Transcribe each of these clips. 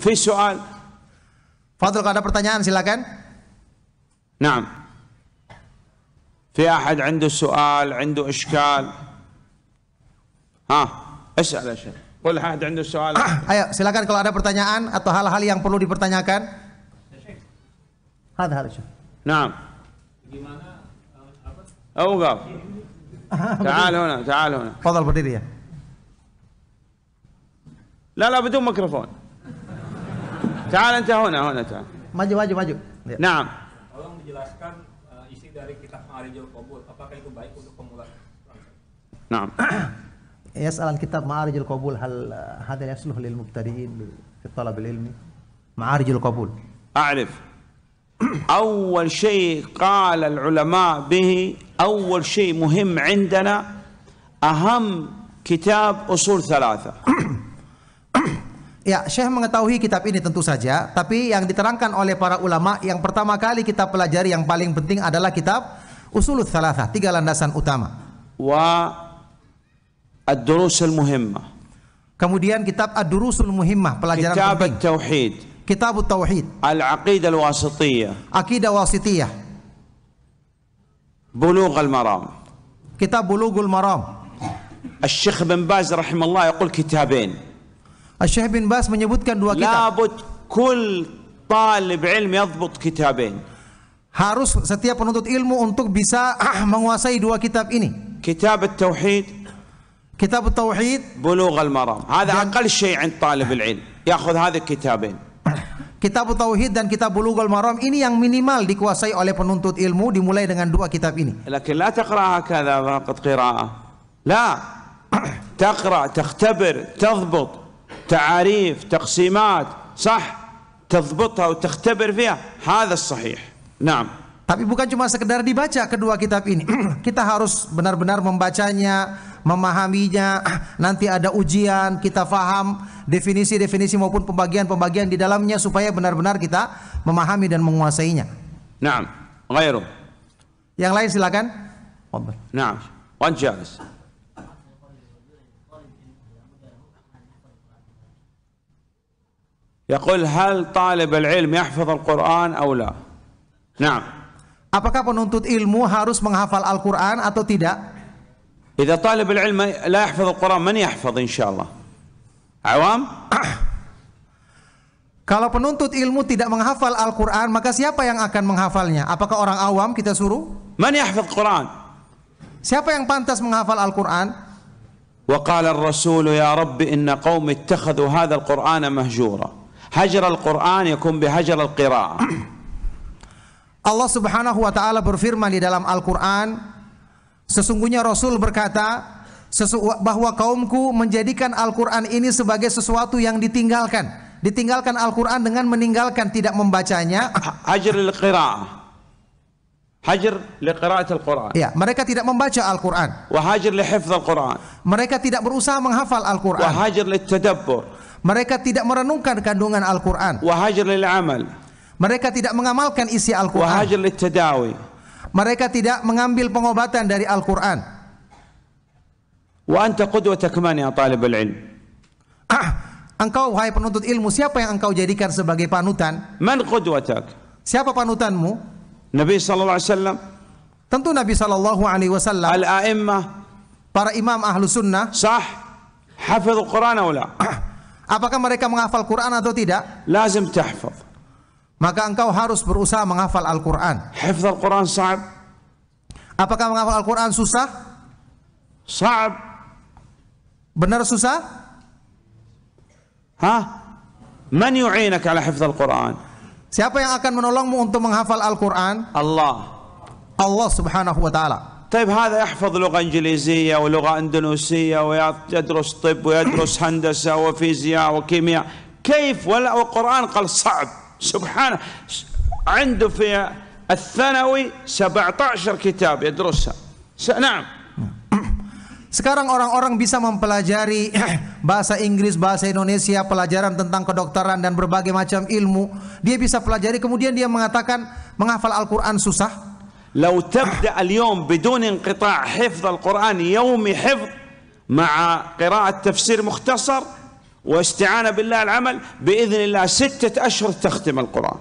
في سؤال فاضل ada pertanyaan silakan نعم في أحد عنده سؤال عنده إشكال ها اسأل يا شيخ قل أحد عنده سؤال ayo silakan kalau ada pertanyaan atau hal-hal yang perlu dipertanyakan هذا هذا شيخ نعم gimana أوقف تعال هنا تعال هنا تفضل بديري لا لا بدون ميكروفون تعال انت هنا هنا تعال Maju maju maju. نعم Naam. Tolong dijelaskan eh, isi dari kitab Ma'arijul Qabul apakah itu baik untuk pemula? يسأل عن كتاب معارج القبول هل هذا يصلح للمبتدئين في الطلب العلمي؟ معارج القبول أعرف أول شيء قال العلماء به أول شيء مهم عندنا أهم كتاب أصول ثلاثة Ya, Syekh mengetahui kitab ini tentu saja, tapi yang diterangkan oleh para ulama yang pertama kali kita pelajari yang paling penting adalah kitab usulul Salasah, tiga landasan utama. Wa ad-durusul muhimmah. Kemudian kitab ad-durusul muhimmah, pelajaran kitab penting. Kitab tauhid. Kitab tauhid. Al-aqidah al-wasitiyah. Aqidah wasitiyah. Bulugh al-maram. Kitab Bulughul Maram. Al-Syekh bin Baz rahimahullah yaqul kitabin. Syekh bin Bas menyebutkan dua kitab. Labut kul talib ilmi yadbut kitabin. Harus setiap penuntut ilmu untuk bisa ah, menguasai dua kitab ini. Kitab tauhid كتاب التوحيد بلوغ المرام هذا أقل شيء talib طالب العلم يأخذ hadha الكتابين Kitab Tauhid dan Kitab al Maram ini yang minimal dikuasai oleh penuntut ilmu dimulai dengan dua kitab ini. Lakin la taqra'a هكذا فقط قراءة. La. تقرأ takhtabir, تضبط تعاريف تقسيمات صح تضبطها وتختبر فيها هذا الصحيح نعم Tapi bukan cuma sekedar dibaca kedua kitab ini. kita harus benar-benar membacanya, memahaminya. Nanti ada ujian, kita faham definisi-definisi maupun pembagian-pembagian di dalamnya supaya benar-benar kita memahami dan menguasainya. Naam, ghairu. Yang lain silakan. Nah, wan يقول هل طالب العلم يحفظ القرآن أو لا نعم Apakah penuntut ilmu harus menghafal Al-Quran atau tidak? إذا طالب العلم لا يحفظ القرآن من يحفظ إن شاء الله عوام Kalau penuntut ilmu tidak menghafal Al-Quran, maka siapa yang akan menghafalnya? Apakah orang awam kita suruh? Man yahfaz Quran? Siapa yang pantas menghafal Al-Quran? وقال الرسول يا رب إن قوم اتخذوا هذا القرآن مهجورا hajar al-Quran yakum bihajar al-qira'ah Allah Subhanahu wa taala berfirman di dalam Al-Qur'an sesungguhnya Rasul berkata bahwa kaumku menjadikan Al-Qur'an ini sebagai sesuatu yang ditinggalkan ditinggalkan Al-Qur'an dengan meninggalkan tidak membacanya hajar al-qira'ah Hajar li qira'at al-Quran. Ya, mereka tidak membaca Al-Quran. Wa hajar li hifz al-Quran. Mereka tidak berusaha menghafal Al-Quran. Wa hajar li tadabbur. Mereka tidak merenungkan kandungan Al-Quran. Mereka tidak mengamalkan isi Al-Quran. Mereka tidak mengambil pengobatan dari Al-Quran. Wa anta ya ah, engkau wahai penuntut ilmu, siapa yang engkau jadikan sebagai panutan? Man qudwatak? Siapa panutanmu? Nabi sallallahu alaihi wasallam. Tentu Nabi sallallahu alaihi wasallam. Al-a'immah. Para imam ahlu sunnah. Sah. Hafidh quran atau Ah, Apakah mereka menghafal Quran atau tidak? Lazim tahfaz. Maka engkau harus berusaha menghafal Al-Quran. Hafal Al-Quran sa'ab. Apakah menghafal Al-Quran susah? Sa'ab. Benar susah? Hah? Man yu'inak ala hifz Al-Quran? Siapa yang akan menolongmu untuk menghafal Al-Quran? Allah. Allah subhanahu wa ta'ala. طيب هذا يحفظ لغة إنجليزية ولغة أندونيسية ويدرس طب ويدرس هندسة وفيزياء وكيمياء كيف ولا والقرآن قال صعب سبحانه عنده في الثانوي 17 كتاب يدرسها نعم Sekarang orang-orang bisa mempelajari bahasa Inggris, bahasa Indonesia, pelajaran tentang kedokteran dan berbagai macam ilmu. Dia bisa pelajari kemudian dia mengatakan menghafal Al-Qur'an susah. لو تبدأ اليوم بدون انقطاع حفظ القرآن يومي حفظ مع قراءة تفسير مختصر واستعانة بالله العمل بإذن الله ستة أشهر تختم القرآن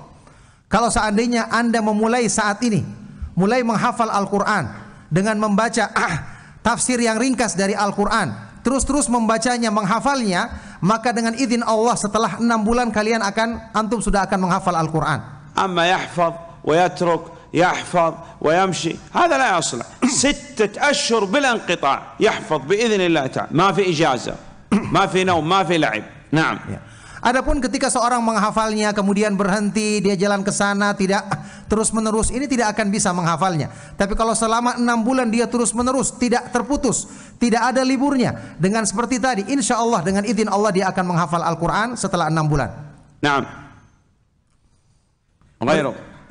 Kalau seandainya Anda memulai saat ini, mulai menghafal Al-Quran dengan membaca ah, tafsir yang ringkas dari Al-Quran, terus-terus membacanya, menghafalnya, maka dengan izin Allah setelah enam bulan kalian akan antum sudah akan menghafal Al-Quran. Amma yahfaz wa yatruk يحفظ ويمشي هذا لا يصلح ستة أشهر بلا انقطاع يحفظ بإذن الله تعالى ما في إجازة ما في نوم ما في لعب نعم ya. Adapun ketika seorang menghafalnya kemudian berhenti dia jalan ke sana tidak terus menerus ini tidak akan bisa menghafalnya. Tapi kalau selama enam bulan dia terus menerus tidak terputus tidak ada liburnya dengan seperti tadi insya Allah dengan izin Allah dia akan menghafal Al-Quran setelah enam bulan. Nah,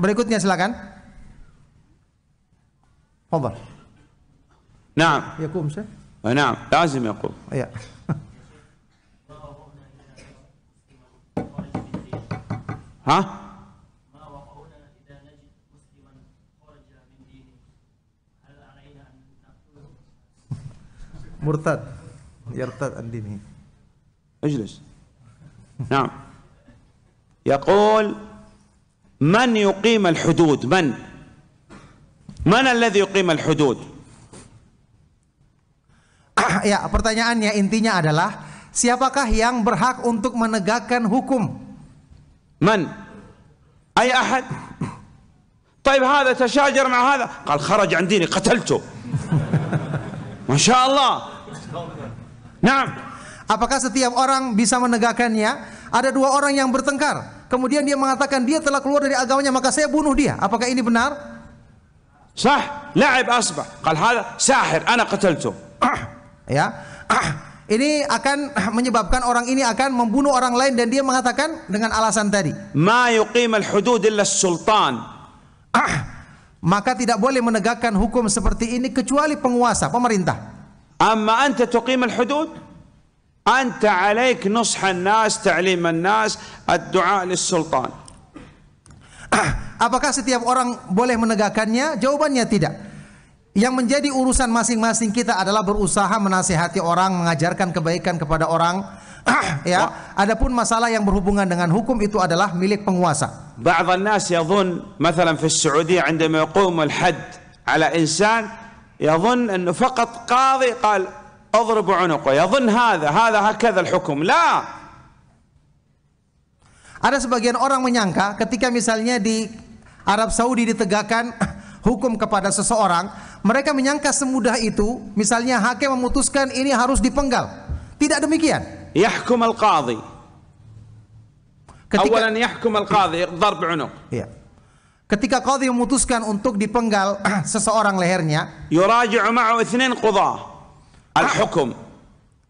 Berikutnya silakan. تفضل نعم يقوم شيخ نعم لازم يقوم ها مرتد يرتد عن دينه اجلس نعم يقول من يقيم الحدود من Man alladhi al hudud? Ah, ya, pertanyaannya intinya adalah siapakah yang berhak untuk menegakkan hukum? Man? Ay ahad? Taib hadha tashajar ma hadha? Qal kharaj an dini qataltu. Masya Allah. الله Apakah setiap orang bisa menegakkannya? Ada dua orang yang bertengkar, kemudian dia mengatakan dia telah keluar dari agamanya, maka saya bunuh dia. Apakah ini benar? صح لعب أصبح قال هذا ساحر أنا قتلته ya ini akan menyebabkan orang ini akan membunuh orang lain dan dia mengatakan dengan alasan tadi ma yuqim al hudud illa sultan Ah, maka tidak boleh menegakkan hukum seperti ini kecuali penguasa pemerintah amma anta tuqim al hudud anta alaik nush nas ta'lim an nas ad-du'a lis sultan Apakah setiap orang boleh menegakkannya? Jawabannya tidak. Yang menjadi urusan masing-masing kita adalah berusaha menasihati orang, mengajarkan kebaikan kepada orang. ya. Adapun masalah yang berhubungan dengan hukum itu adalah milik penguasa. بعض الناس يظن مثلا في السعودية عندما يقوم الحد على إنسان يظن أنه فقط قاضي قال اضرب عنقه يظن هذا هذا هكذا الحكم لا Ada sebagian orang menyangka ketika misalnya di Arab Saudi ditegakkan hukum kepada seseorang, mereka menyangka semudah itu, misalnya hakim memutuskan ini harus dipenggal. Tidak demikian. Yahkum al-qadhi. Ketika, Awalan yahkum al-qadhi, darb unuk. Iya. Ketika qadhi memutuskan untuk dipenggal seseorang lehernya, yuraji'u ithnin qudha al hukum.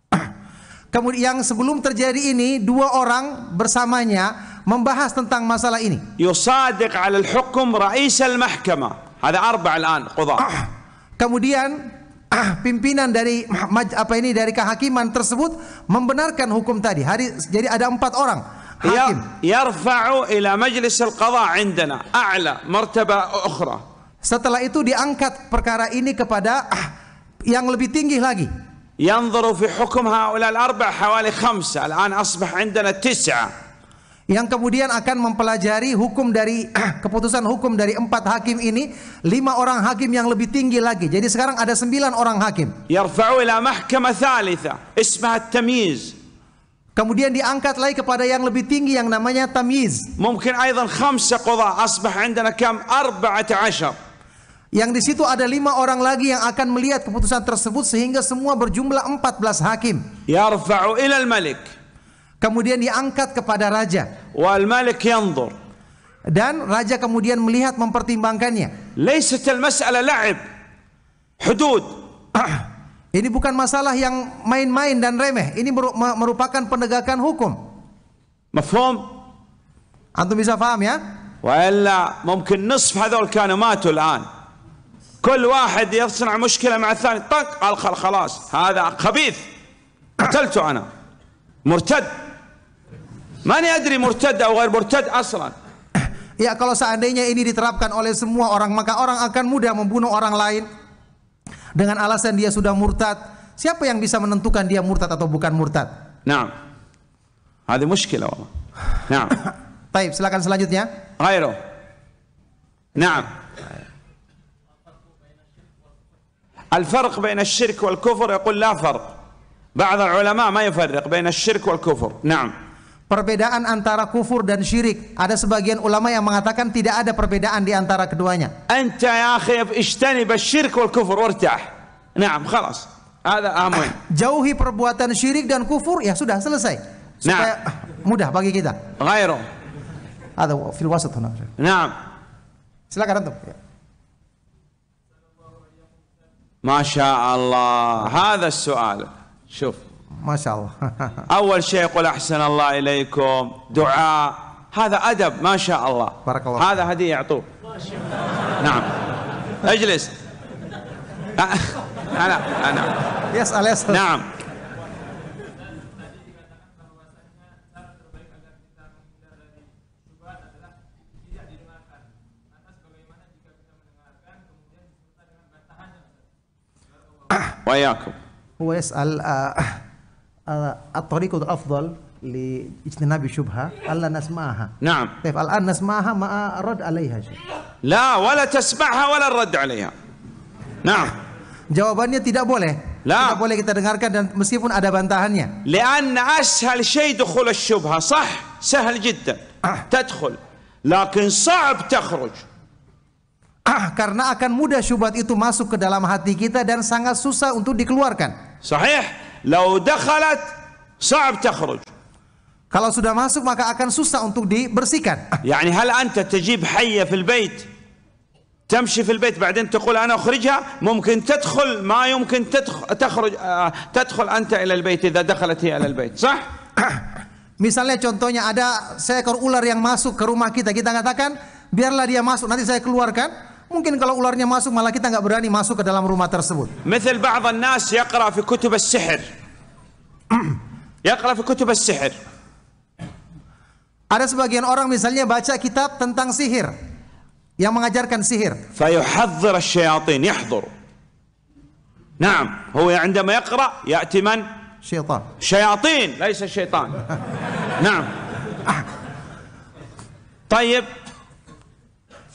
Kemudian yang sebelum terjadi ini dua orang bersamanya membahas tentang masalah ini. Yusadiq 'ala al hukum rais al-mahkamah. Ada arba' al-an Ah. Kemudian ah, pimpinan dari apa ini dari kehakiman tersebut membenarkan hukum tadi. Hari, jadi ada empat orang ya, hakim. Yarfa'u ila majlis al-qadha 'indana a'la martaba ukhra. Setelah itu diangkat perkara ini kepada ah, yang lebih tinggi lagi. hukum haula al-arba' hawali khamsa. Al-an أصبح عندنا تسعة yang kemudian akan mempelajari hukum dari keputusan hukum dari empat hakim ini lima orang hakim yang lebih tinggi lagi jadi sekarang ada sembilan orang hakim kemudian diangkat lagi kepada yang lebih tinggi yang namanya tamiz. mungkin ايضا خمسة قضاة asbah عندنا kam arba' عشر yang di situ ada lima orang lagi yang akan melihat keputusan tersebut sehingga semua berjumlah empat belas hakim. Yarfa'u ilal malik. Kemudian diangkat kepada raja. Wal malik yanzur. Dan raja kemudian melihat mempertimbangkannya. Laysat al mas'ala la'ib. Hudud. Ini bukan masalah yang main-main dan remeh. Ini merupakan penegakan hukum. Mafhum? Antum bisa faham ya? وإلا ممكن نصف هذول an. ماتوا الآن كل واحد يصنع مشكلة مع الثاني طق قال خلاص هذا خبيث قتلته أنا مرتد Mana adri murtad atau ghair murtad aslan. Ya kalau seandainya ini diterapkan oleh semua orang maka orang akan mudah membunuh orang lain dengan alasan dia sudah murtad. Siapa yang bisa menentukan dia murtad atau bukan murtad? Naam. Hadi mushkilah wallah. Naam. Baik, silakan selanjutnya. Ghairu. Naam. الفرق بين الشرك والكفر يقول لا فرق بعض العلماء ما يفرق بين الشرك والكفر نعم perbedaan antara kufur dan syirik. Ada sebagian ulama yang mengatakan tidak ada perbedaan di antara keduanya. Anta ya akhi ijtani syirk wal kufur wartah. Naam, khalas. Ada aman. Jauhi perbuatan syirik dan kufur, ya sudah selesai. Supaya nah. mudah bagi kita. Ghairu. Ada fil wasat huna. Naam. Silakan antum. Ya. ما شاء الله هذا Shuf. ما شاء الله اول شيء يقول احسن الله اليكم دعاء هذا ادب ما شاء الله بارك الله هذا هديه يعطوه نعم اجلس انا انا يسال يسال نعم وإياكم هو يسأل آه، الطريق الأفضل لاجتناب الشبهة ألا نسمعها نعم طيب الآن نسمعها مع الرد عليها شيء لا ولا تسمعها ولا الرد عليها نعم jawabannya tidak boleh لا tidak boleh kita dengarkan dan meskipun ada bantahannya لأن أسهل شيء دخول الشبهة صح سهل جدا تدخل لكن صعب تخرج karena akan mudah syubhat itu masuk ke dalam hati kita dan sangat susah untuk dikeluarkan. Sahih. لو دخلت صعب تخرج Kalau sudah masuk maka akan susah untuk dibersihkan. يعني هل أنت تجيب حية في البيت تمشي في البيت بعدين تقول أنا أخرجها ممكن تدخل ما يمكن تدخل تخرج تدخل أنت إلى البيت إذا دخلت هي إلى البيت صح؟ Misalnya contohnya ada seekor ular yang masuk ke rumah kita, kita katakan biarlah dia masuk nanti saya keluarkan. Mungkin kalau ularnya masuk malah kita nggak berani masuk ke dalam rumah tersebut. Misal بعض الناس يقرأ في كتب السحر. يقرأ في كتب السحر. Ada sebagian orang misalnya baca kitab tentang sihir yang mengajarkan sihir. فيحذر الشياطين يحضر. نعم هو عندما يقرأ يأتي من؟ شيطان. شياطين ليس الشيطان. نعم. طيب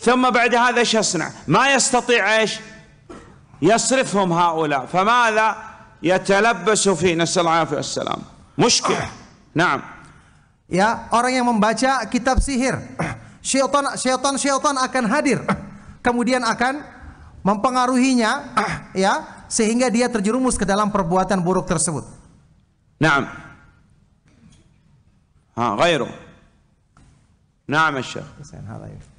ثم بعد هذا ايش يصنع ما يستطيع ايش يصرفهم هؤلاء فماذا يتلبس في نسال الله العافية والسلام مشكله نعم يا ya, orang yang membaca kitab sihir syaitan syaitan syaitan akan hadir kemudian akan mempengaruhinya ya sehingga dia terjerumus ke dalam perbuatan buruk tersebut نعم ها غيره نعم الشيخ هذا